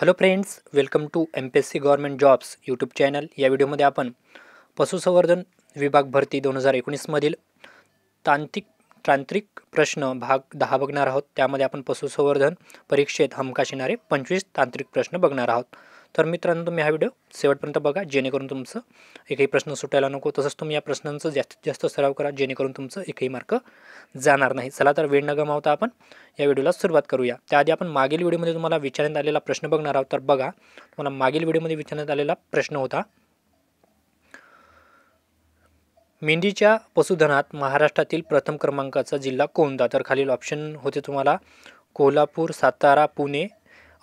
hello friends welcome to M P S C government jobs YouTube channel या व्हिडिओमध्ये आपण पशुसंवर्धन विभाग भरती दोन हजार एकोणीसमधील तांत्रिक तांत्रिक प्रश्न भाग दहा बघणार आहोत त्यामध्ये आपण पशुसंवर्धन परीक्षेत हमखास येणारे पंचवीस तांत्रिक प्रश्न बघणार आहोत तर मित्रांनो तुम्ही हा व्हिडिओ शेवटपर्यंत बघा जेणेकरून तुमचं एकही प्रश्न सुटायला नको तसंच तुम्ही या प्रश्नांचं जास्तीत जास्त सराव करा जेणेकरून तुमचं एकही मार्क जाणार नाही चला तर वेळ न गमावता आपण या व्हिडिओला सुरुवात करूया त्याआधी आपण मागील व्हिडिओमध्ये तुम्हाला विचारण्यात आलेला प्रश्न बघणार आहोत तर बघा तुम्हाला मागील व्हिडिओमध्ये विचारण्यात आलेला प्रश्न होता मेंढीच्या पशुधनात महाराष्ट्रातील प्रथम क्रमांकाचा जिल्हा कोणता तर खालील ऑप्शन होते तुम्हाला कोल्हापूर सातारा पुणे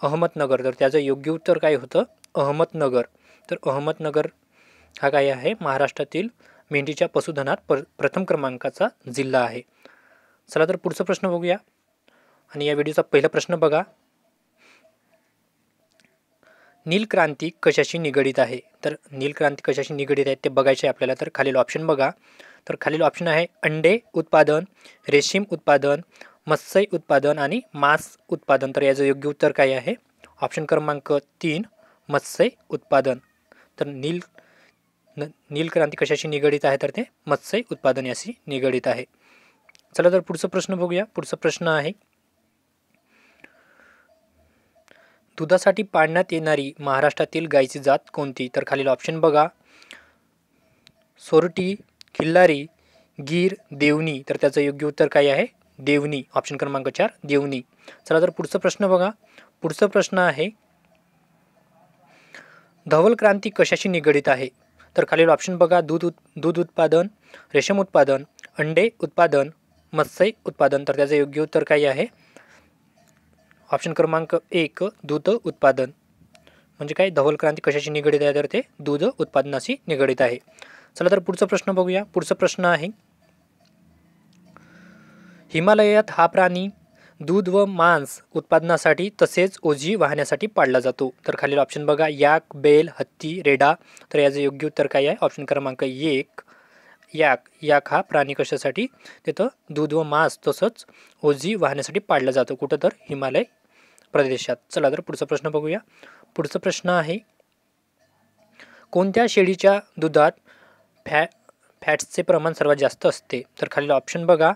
अहमदनगर तर त्याचं योग्य उत्तर काय होतं अहमदनगर तर अहमदनगर हा काय आहे महाराष्ट्रातील मेंढीच्या पशुधनात प्र प्रथम क्रमांकाचा जिल्हा आहे चला तर पुढचा प्रश्न बघूया आणि या व्हिडिओचा पहिला प्रश्न बघा नील क्रांती कशाशी निगडीत आहे तर नील क्रांती कशाशी निगडीत आहे ते बघायचे आपल्याला तर खालील ऑप्शन बघा तर खालील ऑप्शन आहे अंडे उत्पादन रेशीम उत्पादन मत्स्य उत्पादन आणि मांस उत्पादन तर याचं योग्य उत्तर काय आहे ऑप्शन क्रमांक तीन मत्स्य उत्पादन तर नील नील क्रांती कशाशी निगडित आहे तर ते मत्स्य उत्पादन याशी निगडित आहे चला तर पुढचा प्रश्न बघूया पुढचा प्रश्न आहे दुधासाठी पाळण्यात येणारी महाराष्ट्रातील गायची जात कोणती तर खालील ऑप्शन बघा सोरटी खिल्लारी गीर देवणी तर त्याचं योग्य उत्तर काय आहे देवनी ऑप्शन क्रमांक चार देवनी चला तर पुढचा प्रश्न बघा पुढचा प्रश्न आहे धवल क्रांती कशाशी निगडित आहे तर खालील ऑप्शन बघा दूध उत् दूध उत्पादन रेशम उत्पादन अंडे उत्पादन मत्स्य उत्पादन तर त्याचं योग्य उत्तर काय आहे ऑप्शन क्रमांक एक दूध उत्पादन म्हणजे काय धवल क्रांती कशाशी निगडित आहे तर ते दूध उत्पादनाशी निगडित आहे चला तर पुढचा प्रश्न बघूया पुढचा प्रश्न आहे हिमालयात हा प्राणी दूध व मांस उत्पादनासाठी तसेच ओझी वाहण्यासाठी पाळला जातो तर खालील ऑप्शन बघा याक बेल हत्ती रेडा तर याचं योग्य उत्तर काय आहे ऑप्शन क्रमांक एक याक याक हा प्राणी कशासाठी तिथं दूध व मांस तसंच ओझी वाहण्यासाठी पाळला जातो कुठं तर हिमालय प्रदेशात चला तर पुढचा प्रश्न बघूया पुढचा प्रश्न आहे कोणत्या शेळीच्या दुधात फॅ फॅट्सचे प्रमाण सर्वात जास्त असते तर खालील ऑप्शन बघा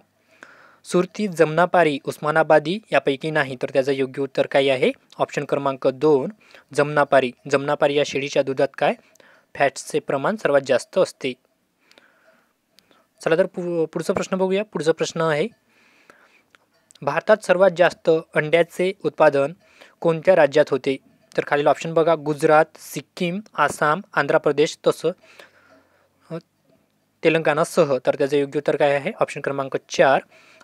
सुरती जमनापारी उस्मानाबादी यापैकी नाही तर त्याचं योग्य उत्तर काय आहे ऑप्शन क्रमांक दोन जमनापारी जमनापारी या शेळीच्या दुधात काय फॅट्सचे प्रमाण सर्वात जास्त असते चला तर पुढचा प्रश्न बघूया पुढचा प्रश्न आहे भारतात सर्वात जास्त अंड्याचे उत्पादन कोणत्या राज्यात होते तर खालील ऑप्शन बघा गुजरात सिक्कीम आसाम आंध्र प्रदेश तसं तेलंगणासह तर त्याचं योग्य उत्तर काय आहे ऑप्शन क्रमांक चार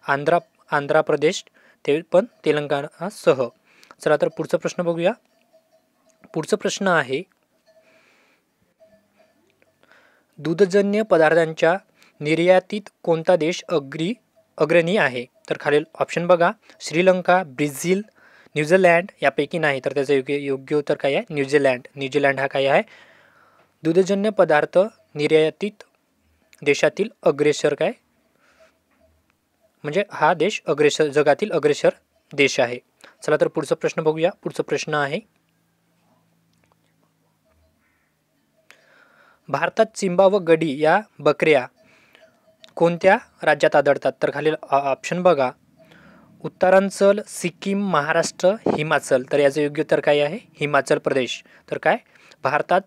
आंध्रा आंध्र प्रदेश ते पण तेलंगणासह चला तर पुढचा प्रश्न बघूया पुढचा प्रश्न आहे दूधजन्य पदार्थांच्या निर्यातीत कोणता देश अग्री अग्रणी आहे तर खालील ऑप्शन बघा श्रीलंका ब्राझील न्यूझीलँड यापैकी नाही तर त्याचं योग्य योग्य उत्तर काय आहे न्यूझीलँड न्यूझीलँड हा काय आहे दूधजन्य पदार्थ निर्यातीत देशातील अग्रेसर काय म्हणजे हा देश अग्रेसर जगातील अग्रेसर देश आहे चला तर पुढचा प्रश्न बघूया पुढचा प्रश्न आहे भारतात चिंबा व गडी या बकऱ्या कोणत्या राज्यात आढळतात तर खालील ऑप्शन बघा उत्तरांचल सिक्कीम महाराष्ट्र हिमाचल तर याचं योग्य उत्तर काय आहे हिमाचल प्रदेश तर काय भारतात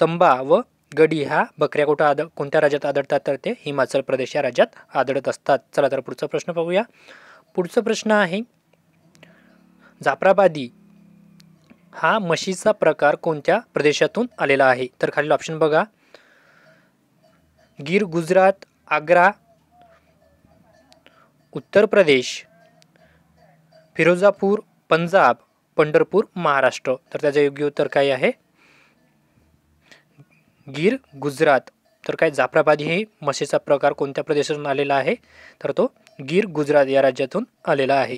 चंबा व गडी हा बकऱ्या कुठं आद कोणत्या राज्यात आढळतात तर ते हिमाचल प्रदेश या राज्यात आढळत असतात चला तर पुढचा प्रश्न पाहूया पुढचा प्रश्न आहे जाफराबादी हा म्हशीचा प्रकार कोणत्या प्रदेशातून आलेला आहे तर खालील ऑप्शन बघा गीर गुजरात आग्रा उत्तर प्रदेश फिरोजापूर पंजाब पंढरपूर महाराष्ट्र तर त्याचं योग्य उत्तर काय आहे गिर गुजरात तर काय जाफराबादी हे म्हशीचा प्रकार कोणत्या प्रदेशातून आलेला आहे तर तो गिर गुजरात या राज्यातून आलेला आहे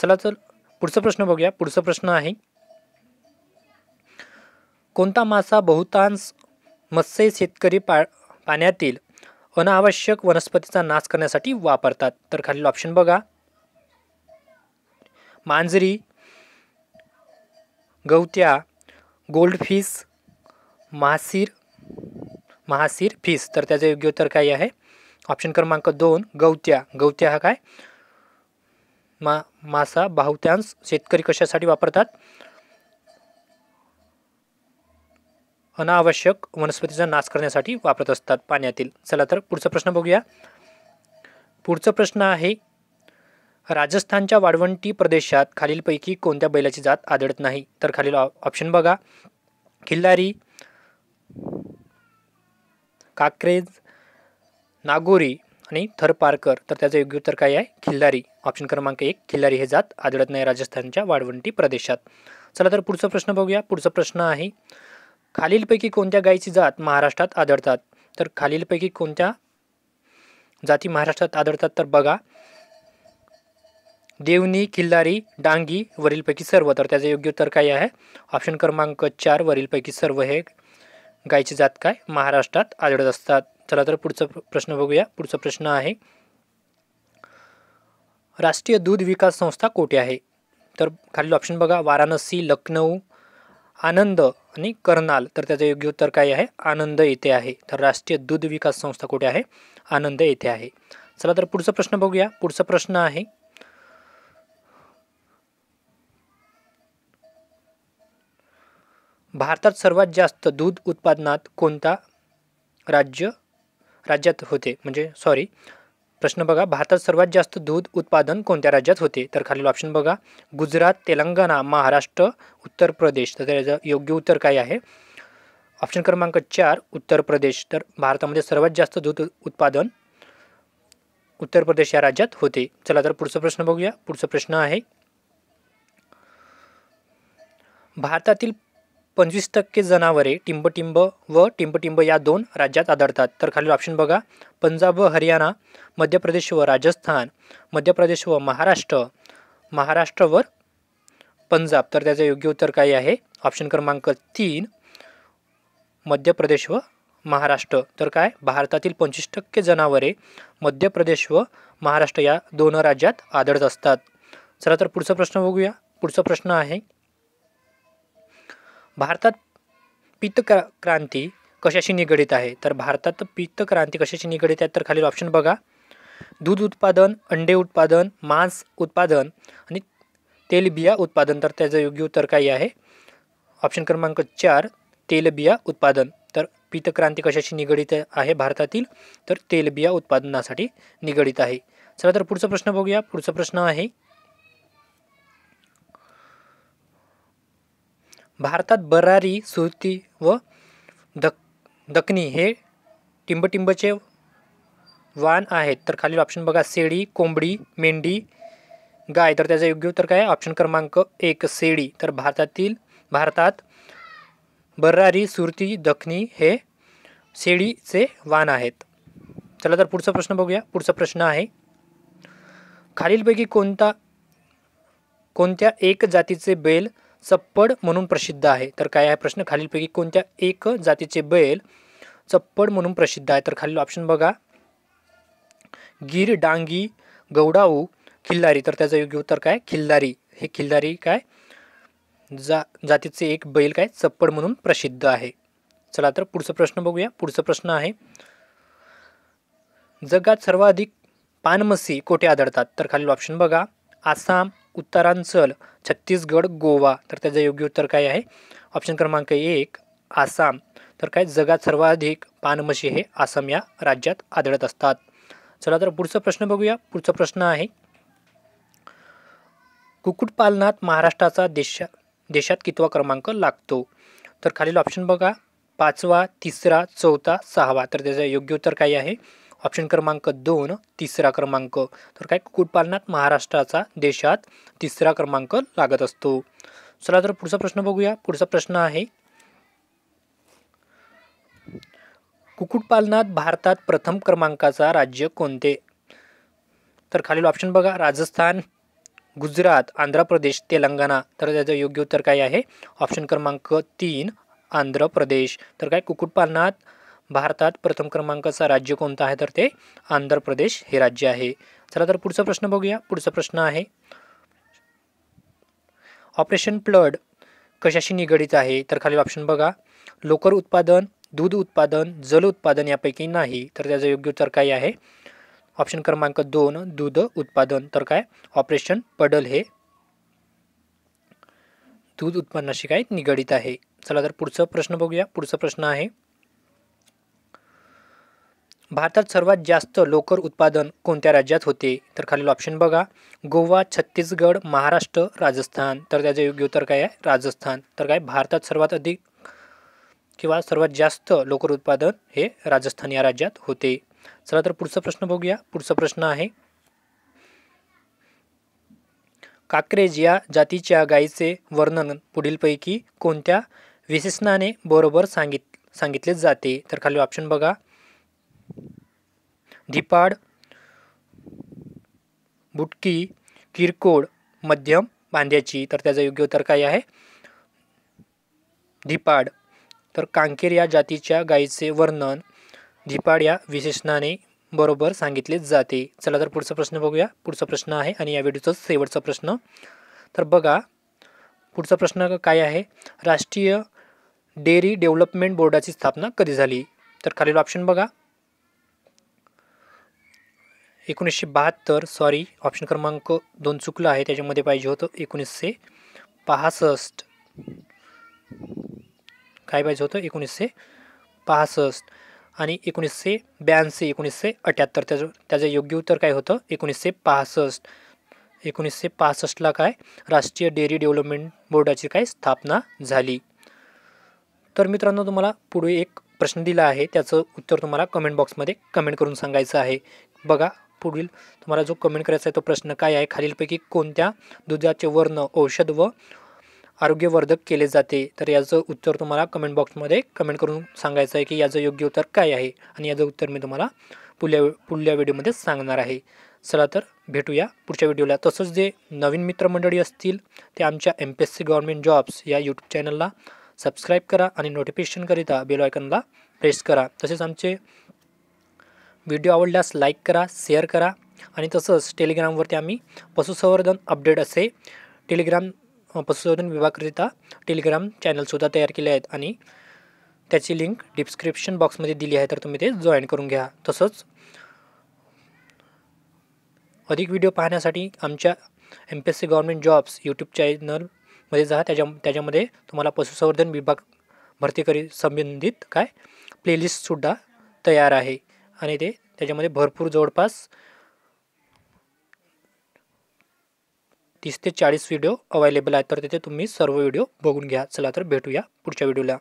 चला चल पुढचा प्रश्न बघूया पुढचा प्रश्न आहे कोणता मासा बहुतांश मत्स्य शेतकरी पा पाण्यातील अनावश्यक वनस्पतीचा नाश करण्यासाठी वापरतात तर खालील ऑप्शन बघा मांजरी गवत्या गोल्डफिश मासीर महासीर फीस तर त्याचं योग्य उत्तर काय आहे ऑप्शन क्रमांक दोन गवत्या गवत्या हा काय मा मासा बाहुत्यांश शेतकरी कशासाठी वापरतात अनावश्यक वनस्पतीचा नाश करण्यासाठी वापरत असतात पाण्यातील चला तर पुढचा प्रश्न बघूया पुढचा प्रश्न आहे राजस्थानच्या वाळवंटी प्रदेशात खालीलपैकी कोणत्या बैलाची जात आढळत नाही तर खालील ऑप्शन बघा खिल्लारी काक्रेज नागोरी आणि थरपारकर तर त्याचं योग्य उत्तर काय आहे खिल्लारी ऑप्शन क्रमांक एक खिल्लारी हे जात आढळत नाही राजस्थानच्या वाळवंटी प्रदेशात चला तर पुढचा प्रश्न बघूया पुढचा प्रश्न आहे खालीलपैकी कोणत्या गायीची जात महाराष्ट्रात आढळतात तर खालीलपैकी कोणत्या जाती महाराष्ट्रात आढळतात तर बघा देवनी खिल्लारी डांगी वरीलपैकी सर्व तर त्याचं योग्य उत्तर काय आहे ऑप्शन क्रमांक चार वरीलपैकी सर्व हे गायची जात काय महाराष्ट्रात आढळत असतात चला तर पुढचा प्रश्न बघूया पुढचा प्रश्न आहे राष्ट्रीय दूध विकास संस्था कोठे आहे तर खालील ऑप्शन बघा वाराणसी लखनऊ आनंद आणि कर्नाल तर त्याचं योग्य उत्तर काय आहे आनंद येथे आहे तर राष्ट्रीय दूध विकास संस्था कुठे आहे आनंद येथे आहे चला तर पुढचा प्रश्न बघूया पुढचा प्रश्न आहे भारतात सर्वात जास्त दूध उत्पादनात कोणता राज्य राज्यात होते म्हणजे सॉरी प्रश्न बघा भारतात सर्वात जास्त दूध उत्पादन कोणत्या राज्यात होते तर खालील ऑप्शन बघा गुजरात तेलंगणा महाराष्ट्र उत्तर प्रदेश तर त्याचं योग्य उत्तर काय आहे ऑप्शन क्रमांक चार उत्तर प्रदेश तर भारतामध्ये सर्वात जास्त दूध उत्पादन उत्तर प्रदेश या राज्यात होते चला तर पुढचा प्रश्न बघूया पुढचा प्रश्न आहे भारतातील पंचवीस टक्के जनावरे टिंबटिंब व टिंबटिंब या दोन राज्यात आढळतात तर खालील ऑप्शन बघा पंजाब व हरियाणा मध्य प्रदेश व राजस्थान मध्य प्रदेश व महाराष्ट्र महाराष्ट्र व पंजाब तर त्याचं योग्य उत्तर काय आहे ऑप्शन क्रमांक तीन मध्य प्रदेश व महाराष्ट्र तर काय भारतातील पंचवीस टक्के जनावरे मध्य प्रदेश व महाराष्ट्र या दोन राज्यात आढळत असतात चला तर पुढचा प्रश्न बघूया पुढचा प्रश्न आहे भारतात पित्त क्रांती कशाशी निगडीत आहे तर भारतात पित्तक्रांती क्रांती कशाशी निगडीत आहे तर खालील ऑप्शन बघा दूध उत्पादन अंडे उत्पादन मांस उत्पादन आणि तेलबिया उत्पादन तर त्याचं योग्य उत्तर काही आहे ऑप्शन क्रमांक चार तेलबिया उत्पादन तर पीत क्रांती कशाशी निगडीत आहे भारतातील तर तेलबिया उत्पादनासाठी निगडीत आहे चला तर पुढचा प्रश्न बघूया पुढचा प्रश्न आहे भारतात बरारी, सुरती व दखनी हे टिंबटिंबचे वाण आहेत तर खालील ऑप्शन बघा शेळी कोंबडी मेंढी गाय तर त्याचं योग्य उत्तर काय ऑप्शन क्रमांक एक शेळी तर भारतातील भारतात बर्रारी सुरती दखनी हे शेळीचे वाण आहेत चला तर पुढचा प्रश्न बघूया पुढचा प्रश्न आहे खालीलपैकी कोणता कोणत्या एक जातीचे बैल चप्पड म्हणून प्रसिद्ध आहे तर काय आहे प्रश्न खालीलपैकी कोणत्या एक जातीचे बैल चप्पड म्हणून प्रसिद्ध आहे तर खालील ऑप्शन बघा गिर डांगी गौडाऊ खिल्लारी तर त्याचं योग्य उत्तर काय खिल्लारी हे खिल्लारी काय जा जातीचे एक बैल काय चप्पड म्हणून प्रसिद्ध आहे चला तर पुढचा प्रश्न बघूया पुढचा प्रश्न आहे जगात सर्वाधिक पानमसी कोठे आढळतात तर खालील ऑप्शन बघा आसाम उत्तरांचल छत्तीसगड गोवा तर त्याचं योग्य उत्तर काय आहे ऑप्शन क्रमांक एक आसाम तर काय जगात सर्वाधिक पानमशी हे आसाम या राज्यात आढळत असतात चला तर पुढचा प्रश्न बघूया पुढचा प्रश्न आहे कुक्कुटपालनात महाराष्ट्राचा देशा देशात कितवा क्रमांक लागतो तर खालील ऑप्शन बघा पाचवा तिसरा चौथा सहावा तर त्याचं योग्य उत्तर काय आहे ऑप्शन क्रमांक दोन तिसरा क्रमांक तर काय कुक्कुटपालनात महाराष्ट्राचा देशात तिसरा क्रमांक लागत असतो चला तर पुढचा प्रश्न बघूया पुढचा प्रश्न आहे कुक्कुटपालनात भारतात प्रथम क्रमांकाचा राज्य कोणते तर खालील ऑप्शन बघा राजस्थान गुजरात आंध्र प्रदेश तेलंगणा तर त्याचं योग्य उत्तर काय आहे ऑप्शन क्रमांक तीन आंध्र प्रदेश तर काय कुक्कुटपालनात भारतात प्रथम क्रमांकाचं राज्य कोणतं आहे तर ते आंध्र प्रदेश हे राज्य आहे चला तर पुढचा प्रश्न बघूया पुढचा प्रश्न आहे ऑपरेशन फ्लड कशाशी निगडित आहे तर खाली ऑप्शन बघा लोकर उत्पादन दूध उत्पादन जल उत्पादन यापैकी नाही तर त्याचं योग्य उत्तर काय आहे ऑप्शन क्रमांक दोन दूध उत्पादन तर काय ऑपरेशन पडल हे दूध उत्पादनाशी काय निगडित आहे चला तर पुढचा प्रश्न बघूया पुढचा प्रश्न आहे भारतात सर्वात जास्त लोकर उत्पादन कोणत्या राज्यात होते तर खालील ऑप्शन बघा गोवा छत्तीसगड महाराष्ट्र राजस्थान तर त्याचं योग्य उत्तर काय आहे राजस्थान तर काय भारतात सर्वात अधिक किंवा सर्वात जास्त लोकर उत्पादन हे राजस्थान या राज्यात होते चला तर पुढचा प्रश्न बघूया पुढचा प्रश्न आहे काक्रेज या जातीच्या गायीचे वर्णन पुढीलपैकी कोणत्या विशेषणाने बरोबर सांगित सांगितले जाते तर खाली ऑप्शन बघा धिपाड बुटकी किरकोळ मध्यम बांध्याची तर त्याचं योग्य उत्तर काय आहे धिपाड तर कांकेर या जातीच्या गायीचे वर्णन धिपाड या विशेषणाने बरोबर सांगितले जाते चला तर पुढचा प्रश्न बघूया पुढचा प्रश्न आहे आणि या व्हिडिओचा शेवटचा प्रश्न तर बघा पुढचा प्रश्न काय आहे राष्ट्रीय डेअरी डेव्हलपमेंट बोर्डाची स्थापना कधी झाली तर खालील ऑप्शन बघा एकोणीसशे बहात्तर सॉरी ऑप्शन क्रमांक दोन चुकलं आहे त्याच्यामध्ये पाहिजे होतं एकोणीसशे पासष्ट काय पाहिजे होतं एकोणीसशे पासष्ट आणि एकोणीसशे ब्याऐंशी एकोणीसशे अठ्याहत्तर त्याचं त्याचं योग्य उत्तर काय होतं एकोणीसशे पासष्ट एकोणीसशे पासष्टला काय राष्ट्रीय डेअरी डेव्हलपमेंट बोर्डाची काय स्थापना झाली तर मित्रांनो तुम्हाला पुढे एक प्रश्न दिला आहे त्याचं उत्तर तुम्हाला कमेंट बॉक्समध्ये कमेंट करून सांगायचं आहे बघा पुढील तुम्हाला जो कमेंट करायचा आहे तो प्रश्न काय आहे खालीलपैकी कोणत्या दुधाचे वर्ण औषध व आरोग्यवर्धक केले जाते तर याचं उत्तर तुम्हाला कमेंट बॉक्समध्ये कमेंट करून सांगायचं आहे की याचं योग्य उत्तर काय आहे आणि याचं उत्तर मी तुम्हाला पुढल्या पुढल्या व्हिडिओमध्ये सांगणार आहे चला तर भेटूया पुढच्या व्हिडिओला तसंच जे नवीन मित्रमंडळी असतील ते आमच्या M P S C government jobs या यूट्यूब चॅनलला सबस्क्राईब करा आणि नोटिफिकेशनकरिता बेल आयकनला प्रेस करा तसेच आमचे व्हिडिओ आवडल्यास लाईक करा शेअर करा आणि तसंच टेलिग्रामवरती आम्ही पशुसंवर्धन अपडेट असे टेलिग्राम पशुसंवर्धन विभागाकरिता टेलिग्राम चॅनलसुद्धा तयार केले आहेत आणि त्याची लिंक डिस्क्रिप्शन बॉक्समध्ये दिली आहे तर तुम्ही ते जॉईन करून घ्या तसंच अधिक व्हिडिओ पाहण्यासाठी आमच्या M P S C government jobs YouTube चॅनलमध्ये जा त्याच्या त्याच्यामध्ये तुम्हाला पशुसंवर्धन विभाग करी संबंधित काय प्लेलिस्टसुद्धा तयार आहे आणि ते त्याच्यामध्ये भरपूर जवळपास तीस ते चाळीस व्हिडिओ अवेलेबल आहेत तर तिथे तुम्ही सर्व व्हिडिओ बघून घ्या चला तर भेटूया पुढच्या व्हिडिओला